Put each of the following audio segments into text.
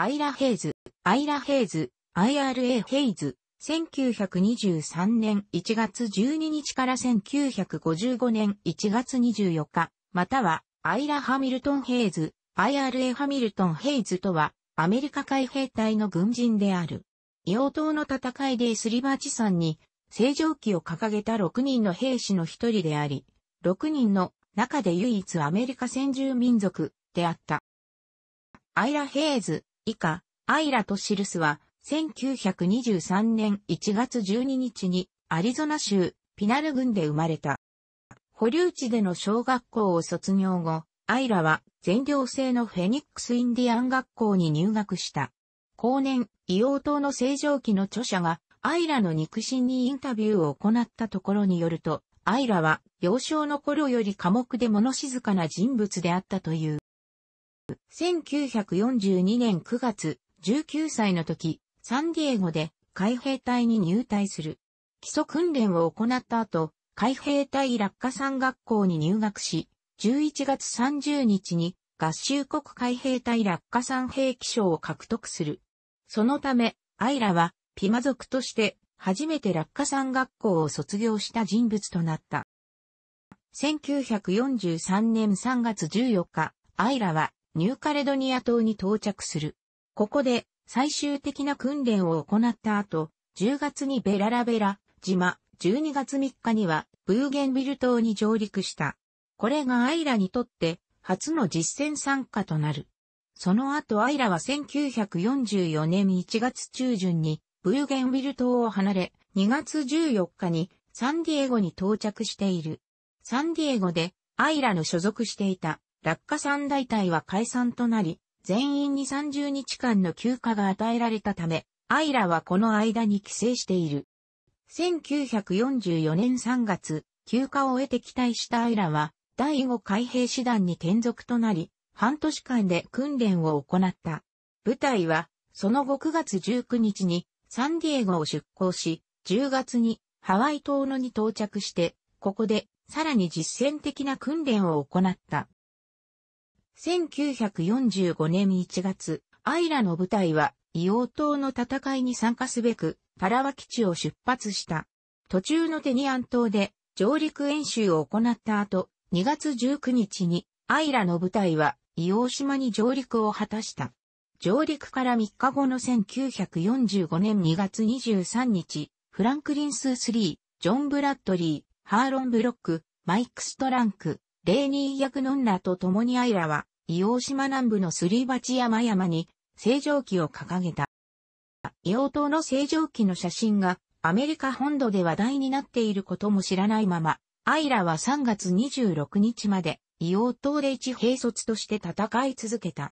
アイラ・ヘイズ、アイラ・ヘイズ、IRA ヘイズ、1923年1月12日から1955年1月24日、または、アイラ・ハミルトン・ヘイズ、IRA ハミルトン・ヘイズとは、アメリカ海兵隊の軍人である。硫黄島の戦いでスリバチんに、正常期を掲げた6人の兵士の一人であり、6人の中で唯一アメリカ先住民族であった。アイラ・ヘイズ、以下、アイラとシルスは、1923年1月12日に、アリゾナ州、ピナル郡で生まれた。保留地での小学校を卒業後、アイラは全寮制のフェニックスインディアン学校に入学した。後年、硫黄島の正常期の著者が、アイラの肉親にインタビューを行ったところによると、アイラは幼少の頃より寡黙で物静かな人物であったという。1942年9月、19歳の時、サンディエゴで海兵隊に入隊する。基礎訓練を行った後、海兵隊落下山学校に入学し、11月30日に合衆国海兵隊落下山兵器賞を獲得する。そのため、アイラはピマ族として初めて落下山学校を卒業した人物となった。1943年3月14日、アイラはニューカレドニア島に到着する。ここで最終的な訓練を行った後、10月にベララベラ島、12月3日にはブーゲンビル島に上陸した。これがアイラにとって初の実戦参加となる。その後アイラは1944年1月中旬にブーゲンビル島を離れ、2月14日にサンディエゴに到着している。サンディエゴでアイラの所属していた落下三大隊は解散となり、全員に30日間の休暇が与えられたため、アイラはこの間に帰省している。1944年3月、休暇を得て期待したアイラは、第5海兵師団に転属となり、半年間で訓練を行った。部隊は、その後9月19日にサンディエゴを出港し、10月にハワイ島のに到着して、ここでさらに実践的な訓練を行った。1945年1月、アイラの部隊は硫黄島の戦いに参加すべく、パラワ基地を出発した。途中のテニアン島で上陸演習を行った後、2月19日にアイラの部隊は硫黄島に上陸を果たした。上陸から3日後の1945年2月23日、フランクリン・ススリー、ジョン・ブラッドリー、ハーロン・ブロック、マイク・ストランク、レーニー役の女と共にアイラは、硫黄島南部のすり鉢山々に、星条旗を掲げた。硫黄島の星条旗の写真が、アメリカ本土で話題になっていることも知らないまま、アイラは3月26日まで、硫黄島で一兵卒として戦い続けた。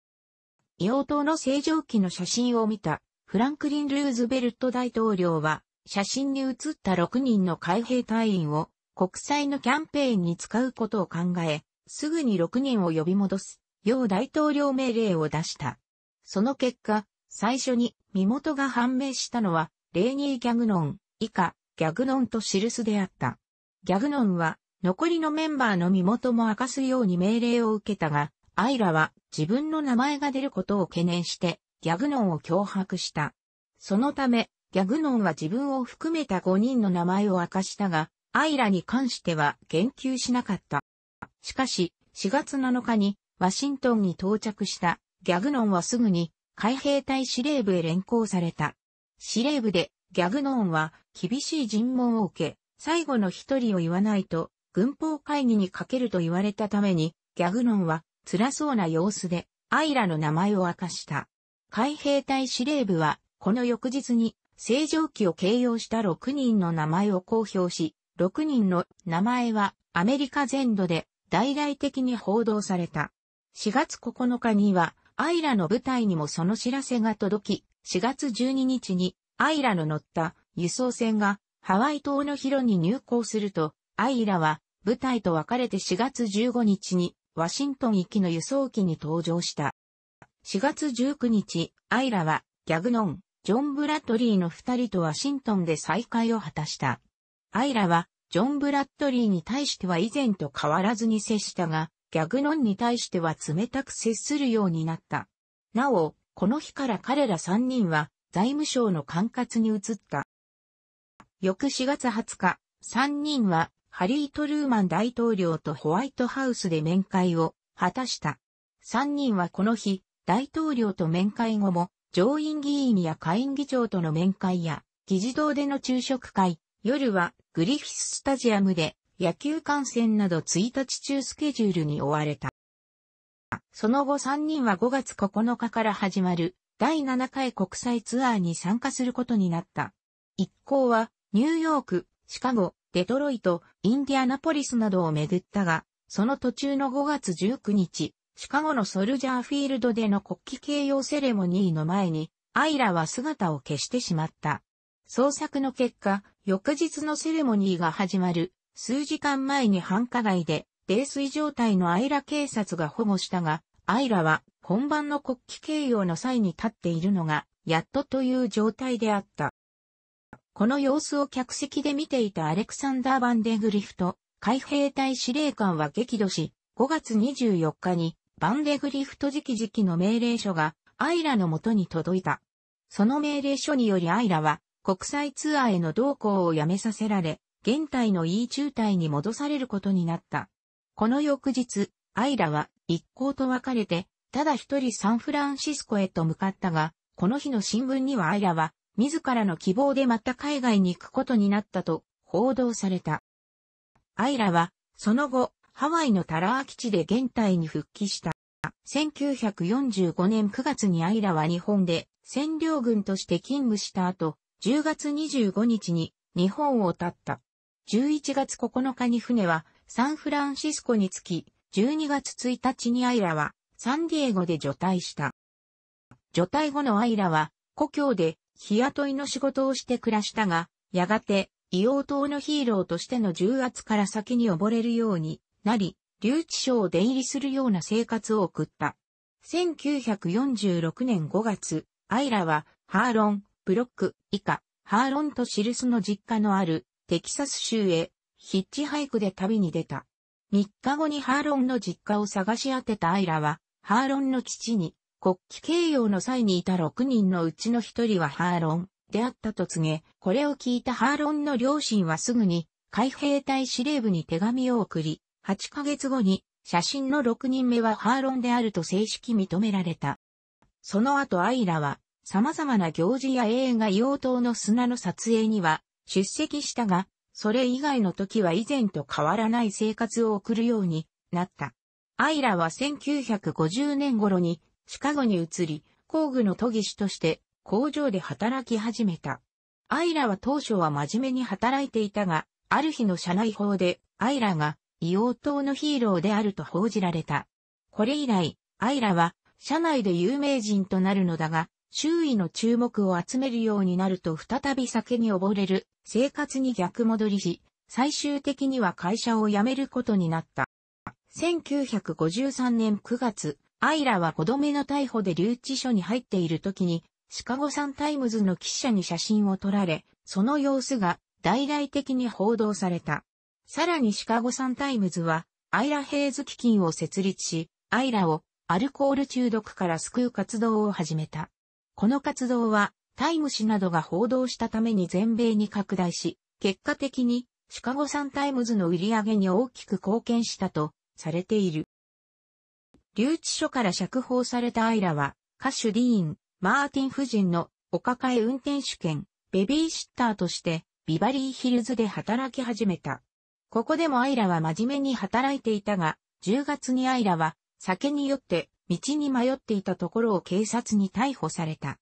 硫黄島の星条旗の写真を見た、フランクリン・ルーズベルト大統領は、写真に写った6人の海兵隊員を国際のキャンペーンに使うことを考え、すぐに6人を呼び戻す、要大統領命令を出した。その結果、最初に身元が判明したのは、レーニー・ギャグノン、以下、ギャグノンとシルスであった。ギャグノンは、残りのメンバーの身元も明かすように命令を受けたが、アイラは自分の名前が出ることを懸念して、ギャグノンを脅迫した。そのため、ギャグノンは自分を含めた5人の名前を明かしたが、アイラに関しては言及しなかった。しかし、4月7日にワシントンに到着したギャグノンはすぐに海兵隊司令部へ連行された。司令部でギャグノンは厳しい尋問を受け、最後の一人を言わないと軍法会議にかけると言われたために、ギャグノンは辛そうな様子でアイラの名前を明かした。海兵隊司令部はこの翌日に星条旗を掲揚した6人の名前を公表し、6人の名前はアメリカ全土で大々的に報道された。4月9日にはアイラの部隊にもその知らせが届き、4月12日にアイラの乗った輸送船がハワイ島のヒロに入港すると、アイラは部隊と別れて4月15日にワシントン行きの輸送機に登場した。4月19日、アイラはギャグノン、ジョン・ブラッドリーの二人とワシントンで再会を果たした。アイラは、ジョン・ブラッドリーに対しては以前と変わらずに接したが、ギャグノンに対しては冷たく接するようになった。なお、この日から彼ら3人は財務省の管轄に移った。翌4月20日、3人はハリー・トルーマン大統領とホワイトハウスで面会を果たした。3人はこの日、大統領と面会後も上院議員や下院議長との面会や議事堂での昼食会、夜はグリフィススタジアムで野球観戦など1日中スケジュールに追われた。その後3人は5月9日から始まる第7回国際ツアーに参加することになった。一行はニューヨーク、シカゴ、デトロイト、インディアナポリスなどを巡ったが、その途中の5月19日、シカゴのソルジャーフィールドでの国旗掲揚セレモニーの前に、アイラは姿を消してしまった。捜索の結果、翌日のセレモニーが始まる、数時間前に繁華街で、泥酔状態のアイラ警察が保護したが、アイラは本番の国旗掲揚の際に立っているのが、やっとという状態であった。この様子を客席で見ていたアレクサンダー・バンデグリフト、海兵隊司令官は激怒し、5月24日にバンデグリフト期時期の命令書がアイラの元に届いた。その命令書によりアイラは国際ツアーへの同行をやめさせられ、現体の E 中隊に戻されることになった。この翌日、アイラは一行と別れて、ただ一人サンフランシスコへと向かったが、この日の新聞にはアイラは、自らの希望でまた海外に行くことになったと報道された。アイラは、その後、ハワイのタラー基地で現体に復帰した。1945年9月にアイラは日本で占領軍として勤務した後、10月25日に日本を経った。11月9日に船はサンフランシスコに着き、12月1日にアイラはサンディエゴで除隊した。除隊後のアイラは故郷で日雇いの仕事をして暮らしたが、やがて硫黄島のヒーローとしての重圧から先に溺れるようになり、留置所を出入りするような生活を送った。1946年5月、アイラはハーロン、ブロック以下、ハーロンとシルスの実家のあるテキサス州へヒッチハイクで旅に出た。3日後にハーロンの実家を探し当てたアイラは、ハーロンの父に国旗掲揚の際にいた6人のうちの1人はハーロンであったと告げ、これを聞いたハーロンの両親はすぐに海兵隊司令部に手紙を送り、8ヶ月後に写真の6人目はハーロンであると正式認められた。その後アイラは様々な行事や映画用刀の砂の撮影には出席したが、それ以外の時は以前と変わらない生活を送るようになった。アイラは1950年頃にシカゴに移り、工具の研ぎ師として工場で働き始めた。アイラは当初は真面目に働いていたが、ある日の社内報でアイラが硫黄島のヒーローであると報じられた。これ以来、アイラは社内で有名人となるのだが、周囲の注目を集めるようになると再び酒に溺れる、生活に逆戻りし、最終的には会社を辞めることになった。1953年9月、アイラは5度目の逮捕で留置所に入っている時に、シカゴサンタイムズの記者に写真を撮られ、その様子が大々的に報道された。さらにシカゴサンタイムズは、アイラ・ヘイズ基金を設立し、アイラをアルコール中毒から救う活動を始めた。この活動は、タイム誌などが報道したために全米に拡大し、結果的にシカゴサンタイムズの売り上げに大きく貢献したとされている。留置所から釈放されたアイラは、歌手ディーン、マーティン夫人のお抱え運転手兼ベビーシッターとしてビバリーヒルズで働き始めた。ここでもアイラは真面目に働いていたが、10月にアイラは酒によって道に迷っていたところを警察に逮捕された。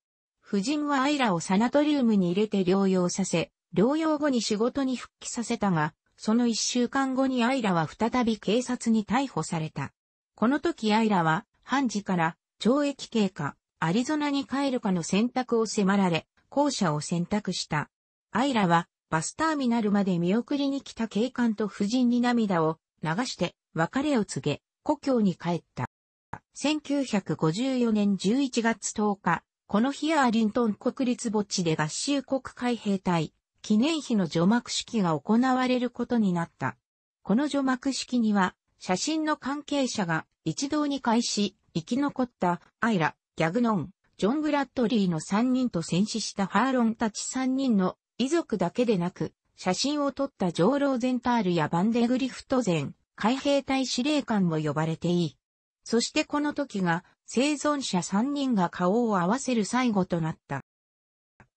夫人はアイラをサナトリウムに入れて療養させ、療養後に仕事に復帰させたが、その一週間後にアイラは再び警察に逮捕された。この時アイラは、判事から懲役刑か、アリゾナに帰るかの選択を迫られ、校舎を選択した。アイラは、バスターミナルまで見送りに来た警官と夫人に涙を流して、別れを告げ、故郷に帰った。1954年11月10日、この日アーリントン国立墓地で合衆国海兵隊、記念碑の除幕式が行われることになった。この除幕式には、写真の関係者が一堂に会し、生き残ったアイラ、ギャグノン、ジョン・ブラッドリーの3人と戦死したハーロンたち3人の遺族だけでなく、写真を撮った上ローゼンタールやバンデグリフト前、海兵隊司令官も呼ばれていい。そしてこの時が生存者3人が顔を合わせる最後となった。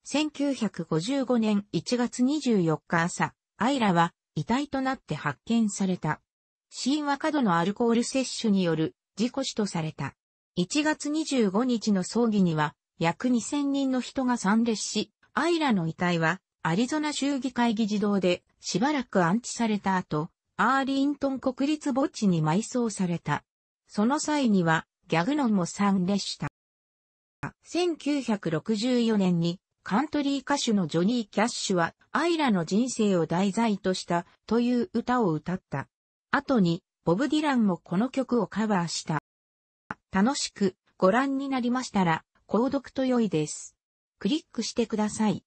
1955年1月24日朝、アイラは遺体となって発見された。死因は過度のアルコール摂取による事故死とされた。1月25日の葬儀には約2000人の人が参列し、アイラの遺体はアリゾナ州議会議事堂でしばらく安置された後、アーリントン国立墓地に埋葬された。その際には、ギャグノンも参列した。1964年に、カントリー歌手のジョニー・キャッシュは、アイラの人生を題材としたという歌を歌った。後に、ボブ・ディランもこの曲をカバーした。楽しくご覧になりましたら、購読と良いです。クリックしてください。